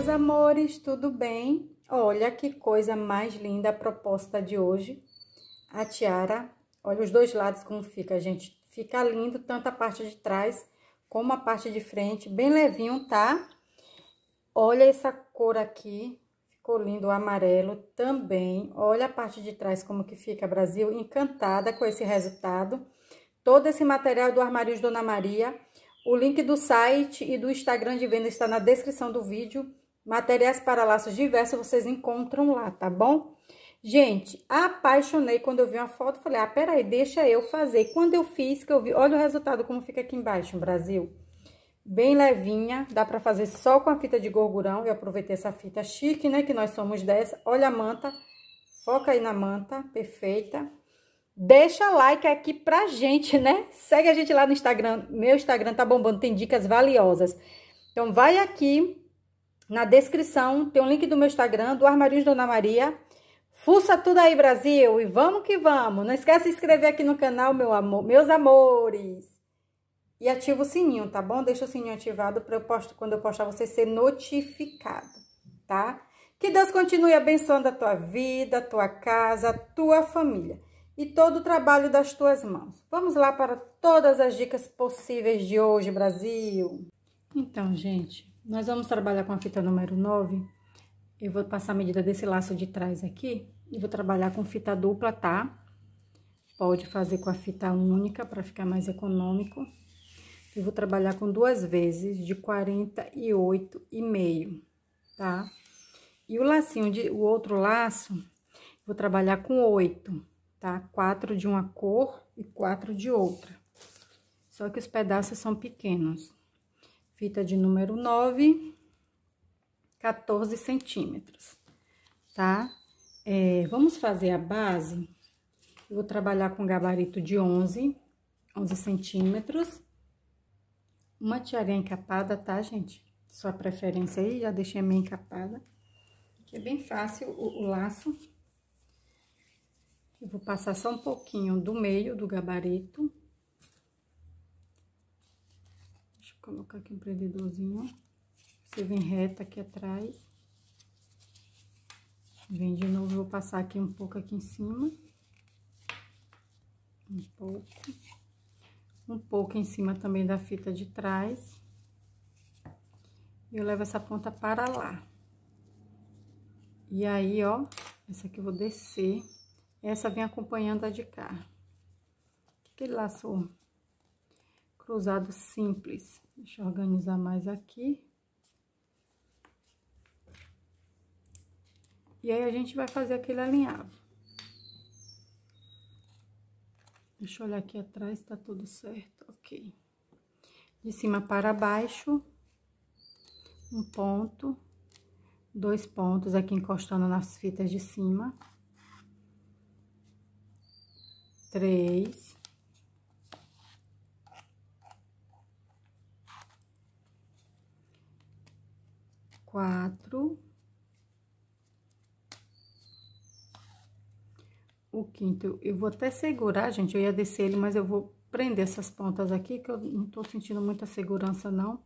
meus amores, tudo bem? Olha que coisa mais linda a proposta de hoje. A tiara, olha os dois lados como fica, gente. Fica lindo, tanto a parte de trás como a parte de frente, bem levinho, tá? Olha essa cor aqui, ficou lindo o amarelo também. Olha a parte de trás como que fica, Brasil. Encantada com esse resultado. Todo esse material do armário de Dona Maria. O link do site e do Instagram de venda está na descrição do vídeo. Materiais para laços diversos vocês encontram lá, tá bom? Gente, apaixonei quando eu vi uma foto, falei, ah, peraí, deixa eu fazer. Quando eu fiz, que eu vi, olha o resultado como fica aqui embaixo, Brasil. Bem levinha, dá pra fazer só com a fita de gorgurão, eu aproveitei essa fita chique, né, que nós somos dessa. Olha a manta, foca aí na manta, perfeita. Deixa like aqui pra gente, né? Segue a gente lá no Instagram, meu Instagram tá bombando, tem dicas valiosas. Então, vai aqui, na descrição tem um link do meu Instagram, do Armarinhos Dona Maria. Fuça tudo aí, Brasil, e vamos que vamos. Não esquece de se inscrever aqui no canal, meu amor, meus amores. E ativa o sininho, tá bom? Deixa o sininho ativado para eu posto, quando eu postar você ser notificado, tá? Que Deus continue abençoando a tua vida, a tua casa, a tua família e todo o trabalho das tuas mãos. Vamos lá para todas as dicas possíveis de hoje, Brasil. Então, gente, nós vamos trabalhar com a fita número 9. Eu vou passar a medida desse laço de trás aqui e vou trabalhar com fita dupla, tá? Pode fazer com a fita única para ficar mais econômico. Eu vou trabalhar com duas vezes de 48 e meio, tá? E o lacinho de o outro laço, vou trabalhar com oito, tá? Quatro de uma cor e quatro de outra. Só que os pedaços são pequenos fita de número 9, 14 centímetros, tá? É, vamos fazer a base, eu vou trabalhar com gabarito de 11, 11 centímetros, uma tiarinha encapada, tá, gente? Sua preferência aí, já deixei a minha encapada, que é bem fácil o, o laço. Eu vou passar só um pouquinho do meio do gabarito. colocar aqui um prendedorzinho. Você vem reta aqui atrás. Vem de novo, vou passar aqui um pouco aqui em cima. Um pouco. Um pouco em cima também da fita de trás. E eu levo essa ponta para lá. E aí, ó, essa aqui eu vou descer. Essa vem acompanhando a de cá. Aquele laço cruzado simples. Deixa eu organizar mais aqui. E aí, a gente vai fazer aquele alinhavo. Deixa eu olhar aqui atrás, tá tudo certo, ok. De cima para baixo, um ponto, dois pontos aqui encostando nas fitas de cima. Três. quatro, o quinto, eu vou até segurar, gente, eu ia descer ele, mas eu vou prender essas pontas aqui, que eu não tô sentindo muita segurança, não.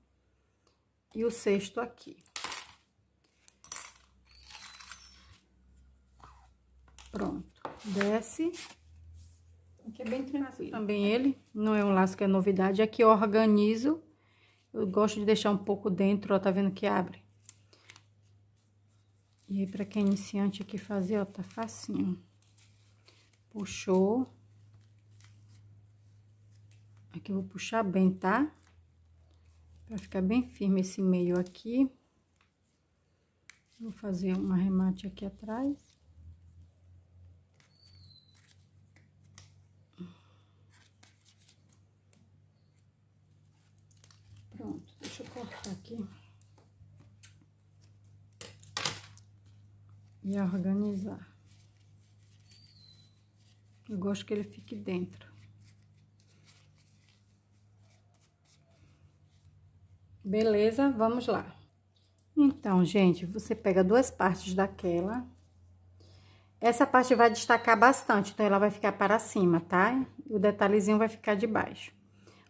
E o sexto aqui. Pronto, desce. Aqui é bem tranquilo. Também ele, não é um laço que é novidade, aqui é eu organizo. Eu gosto de deixar um pouco dentro, ó, tá vendo que abre? E aí, pra quem é iniciante aqui fazer, ó, tá facinho. Puxou. Aqui eu vou puxar bem, tá? Pra ficar bem firme esse meio aqui. Vou fazer um arremate aqui atrás. e organizar. Eu gosto que ele fique dentro. Beleza, vamos lá. Então, gente, você pega duas partes daquela. Essa parte vai destacar bastante, então ela vai ficar para cima, tá? O detalhezinho vai ficar de baixo.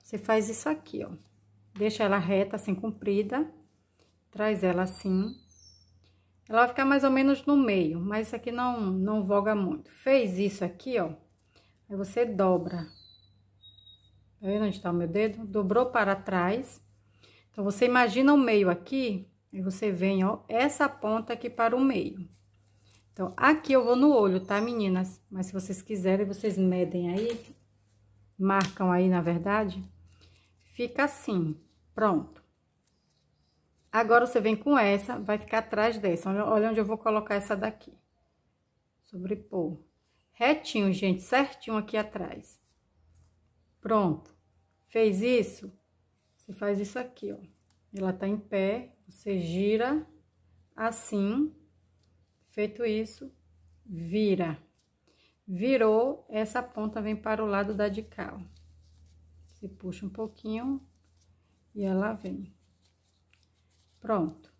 Você faz isso aqui, ó. Deixa ela reta, assim, comprida. Traz ela assim. Ela vai ficar mais ou menos no meio, mas isso aqui não, não voga muito. Fez isso aqui, ó. Aí você dobra. Tá vendo onde tá o meu dedo? Dobrou para trás. Então, você imagina o meio aqui, aí você vem, ó, essa ponta aqui para o meio. Então, aqui eu vou no olho, tá, meninas? Mas se vocês quiserem, vocês medem aí, marcam aí, na verdade. Fica assim, pronto. Agora, você vem com essa, vai ficar atrás dessa. Olha onde eu vou colocar essa daqui. Sobrepor. Retinho, gente, certinho aqui atrás. Pronto. Fez isso? Você faz isso aqui, ó. Ela tá em pé, você gira assim. Feito isso, vira. Virou, essa ponta vem para o lado da de cá, ó. Você puxa um pouquinho e ela vem. Pronto.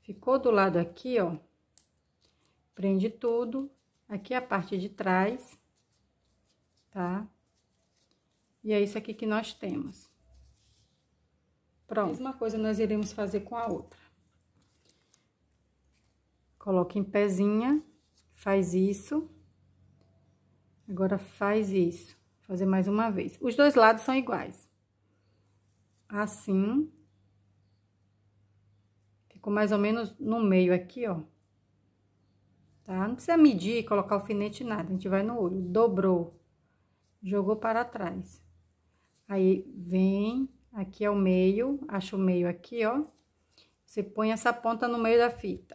Ficou do lado aqui, ó. Prende tudo. Aqui é a parte de trás, tá? E é isso aqui que nós temos. Pronto. Mesma coisa nós iremos fazer com a outra. Coloca em pezinha, faz isso. Agora faz isso. fazer mais uma vez. Os dois lados são iguais. Assim, Ficou mais ou menos no meio aqui, ó. Tá? Não precisa medir, colocar alfinete, nada. A gente vai no olho. Dobrou. Jogou para trás. Aí, vem aqui é o meio. Acha o meio aqui, ó. Você põe essa ponta no meio da fita.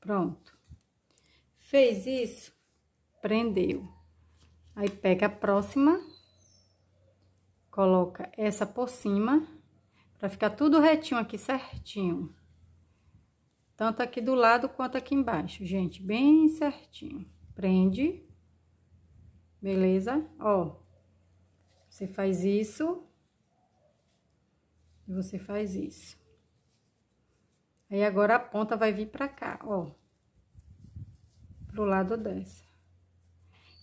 Pronto. Fez isso, prendeu. Aí, pega a próxima. Coloca essa por cima Pra ficar tudo retinho aqui, certinho. Tanto aqui do lado quanto aqui embaixo, gente, bem certinho. Prende. Beleza? Ó. Você faz isso. E você faz isso. Aí, agora, a ponta vai vir pra cá, ó. Pro lado dessa.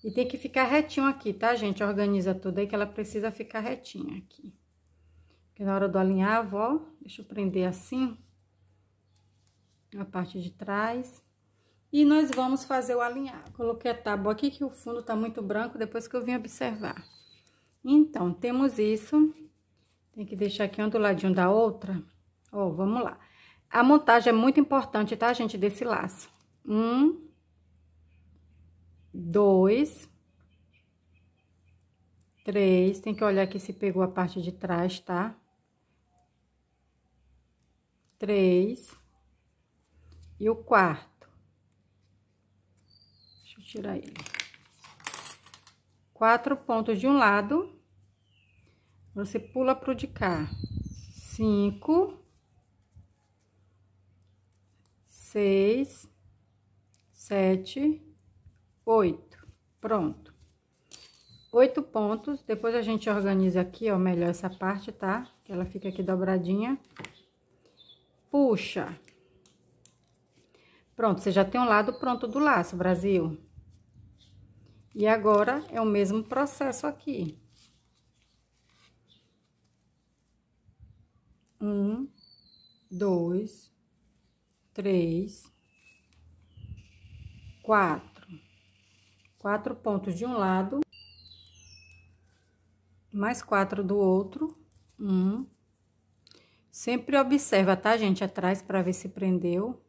E tem que ficar retinho aqui, tá, gente? Organiza tudo aí que ela precisa ficar retinha aqui. Porque na hora do alinhavo, ó, deixa eu prender assim, a parte de trás. E nós vamos fazer o alinhavo. Coloquei a tábua aqui, que o fundo tá muito branco, depois que eu vim observar. Então, temos isso. Tem que deixar aqui um do ladinho da outra. Ó, vamos lá. A montagem é muito importante, tá, gente, desse laço. Um, dois, três. Tem que olhar aqui se pegou a parte de trás, tá? três e o quarto. Deixa eu tirar ele. Quatro pontos de um lado, você pula pro de cá. Cinco, seis, sete, oito. Pronto. Oito pontos, depois a gente organiza aqui, ó, melhor essa parte, tá? Que ela fica aqui dobradinha puxa. Pronto, você já tem um lado pronto do laço, Brasil. E agora, é o mesmo processo aqui. Um, dois, três, quatro. Quatro pontos de um lado, mais quatro do outro. Um, Sempre observa, tá, gente, atrás para ver se prendeu.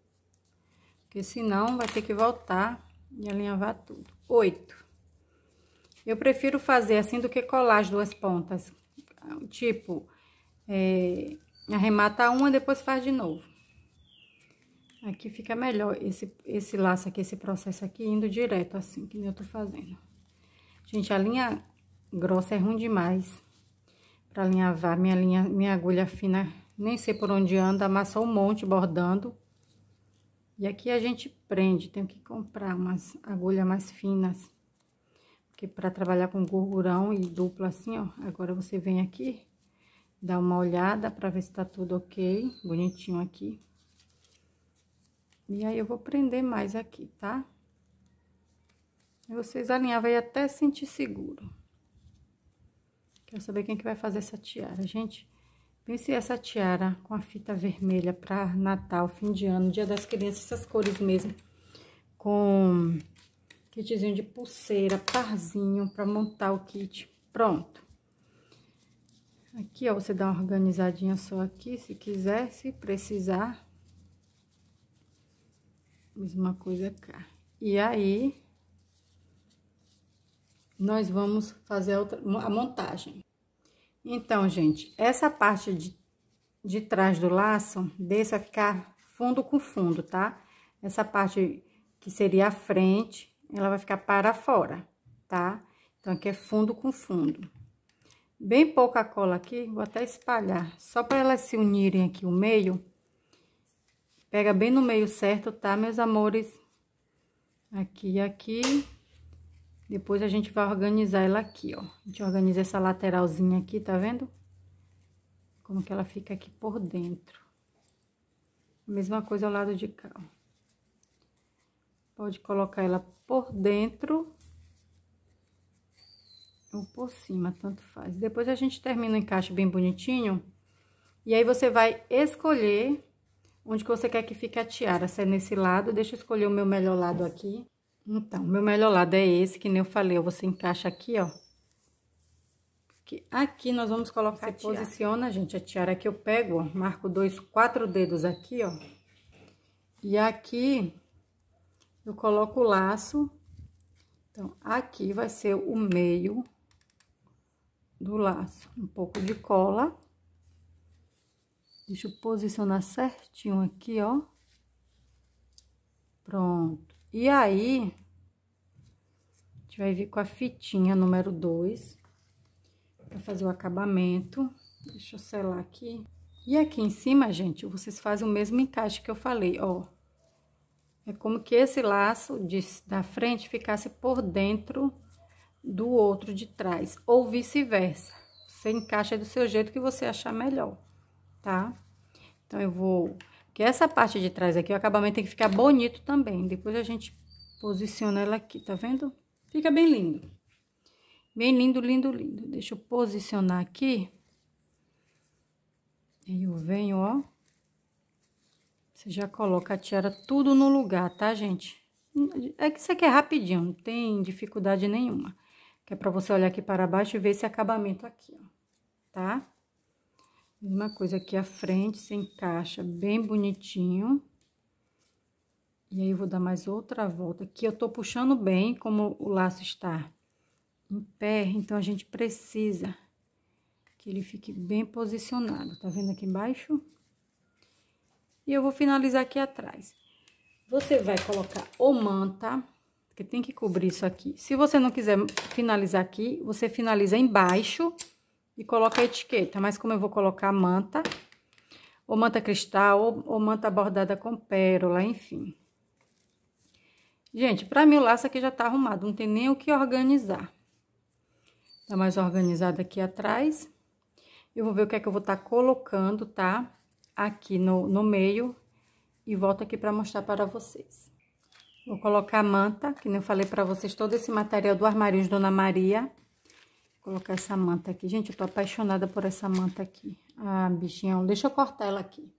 Porque senão vai ter que voltar e alinhavar tudo. Oito. Eu prefiro fazer assim do que colar as duas pontas. Tipo, é, arremata uma, depois faz de novo. Aqui fica melhor esse, esse laço aqui, esse processo aqui, indo direto assim, que eu tô fazendo. Gente, a linha grossa é ruim demais. Pra alinhavar minha linha, minha agulha fina nem sei por onde anda, amassa um monte bordando. E aqui a gente prende, tenho que comprar umas agulhas mais finas. Porque para trabalhar com gorgurão e duplo assim, ó, agora você vem aqui, dá uma olhada para ver se tá tudo ok, bonitinho aqui. E aí eu vou prender mais aqui, tá? E vocês alinhavam aí até sentir seguro. Quero saber quem que vai fazer essa tiara, gente. Pensei essa tiara com a fita vermelha para Natal, fim de ano, dia das crianças, essas cores mesmo. Com kitzinho de pulseira, parzinho, para montar o kit. Pronto. Aqui, ó, você dá uma organizadinha só aqui, se quiser, se precisar. Mesma coisa cá. E aí, nós vamos fazer a, outra, a montagem. Então, gente, essa parte de, de trás do laço, vai ficar fundo com fundo, tá? Essa parte que seria a frente, ela vai ficar para fora, tá? Então, aqui é fundo com fundo. Bem pouca cola aqui, vou até espalhar, só para elas se unirem aqui o meio. Pega bem no meio certo, tá, meus amores? Aqui, aqui. Depois a gente vai organizar ela aqui, ó. A gente organiza essa lateralzinha aqui, tá vendo? Como que ela fica aqui por dentro. Mesma coisa ao lado de cá, ó. Pode colocar ela por dentro ou por cima, tanto faz. Depois a gente termina o encaixe bem bonitinho. E aí você vai escolher onde que você quer que fique a tiara. Se é nesse lado, deixa eu escolher o meu melhor lado aqui. Então, meu melhor lado é esse, que nem eu falei, você encaixa aqui, ó. Que aqui nós vamos colocar, você é posiciona, gente, a tiara que eu pego, ó, marco dois, quatro dedos aqui, ó. E aqui, eu coloco o laço. Então, aqui vai ser o meio do laço. Um pouco de cola. Deixa eu posicionar certinho aqui, ó. Pronto. E aí, a gente vai vir com a fitinha número 2, pra fazer o acabamento. Deixa eu selar aqui. E aqui em cima, gente, vocês fazem o mesmo encaixe que eu falei, ó. É como que esse laço de, da frente ficasse por dentro do outro de trás, ou vice-versa. Você encaixa do seu jeito que você achar melhor, tá? Então, eu vou que essa parte de trás aqui, o acabamento tem que ficar bonito também. Depois a gente posiciona ela aqui, tá vendo? Fica bem lindo. Bem lindo, lindo, lindo. Deixa eu posicionar aqui. Aí eu venho, ó. Você já coloca a tiara tudo no lugar, tá, gente? É que isso aqui é rapidinho, não tem dificuldade nenhuma. Que é pra você olhar aqui para baixo e ver esse acabamento aqui, ó. Tá? Mesma coisa aqui à frente, se encaixa bem bonitinho. E aí, eu vou dar mais outra volta. Aqui eu tô puxando bem, como o laço está em pé, então a gente precisa que ele fique bem posicionado. Tá vendo aqui embaixo? E eu vou finalizar aqui atrás. Você vai colocar o manta, porque tem que cobrir isso aqui. Se você não quiser finalizar aqui, você finaliza embaixo e coloca a etiqueta. Mas como eu vou colocar manta, ou manta cristal, ou, ou manta bordada com pérola, enfim. Gente, pra mim o laço aqui já tá arrumado, não tem nem o que organizar. Tá mais organizado aqui atrás. Eu vou ver o que é que eu vou estar tá colocando, tá? Aqui no, no meio. E volto aqui pra mostrar para vocês. Vou colocar a manta, que nem eu falei pra vocês, todo esse material do de Dona Maria colocar essa manta aqui. Gente, eu tô apaixonada por essa manta aqui. Ah, bichinho, deixa eu cortar ela aqui.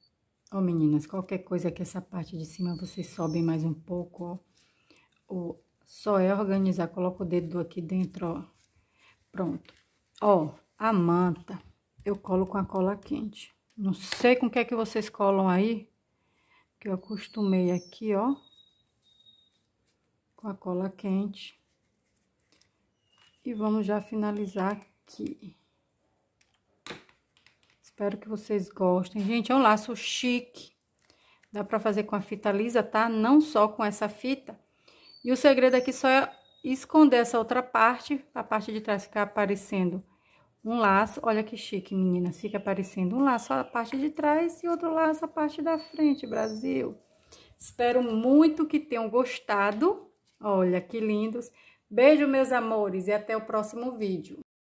Ó, oh, meninas, qualquer coisa aqui, essa parte de cima, vocês sobem mais um pouco, ó. ó só é organizar, coloca o dedo aqui dentro, ó. Pronto. Ó, a manta, eu colo com a cola quente. Não sei com que é que vocês colam aí, que eu acostumei aqui, ó. Com a cola quente. E vamos já finalizar aqui. Espero que vocês gostem. Gente, é um laço chique. Dá pra fazer com a fita lisa, tá? Não só com essa fita. E o segredo aqui só é esconder essa outra parte, a parte de trás ficar aparecendo um laço. Olha que chique, meninas. Fica aparecendo um laço a parte de trás e outro laço a parte da frente, Brasil. Espero muito que tenham gostado. Olha que lindos. Beijo, meus amores, e até o próximo vídeo.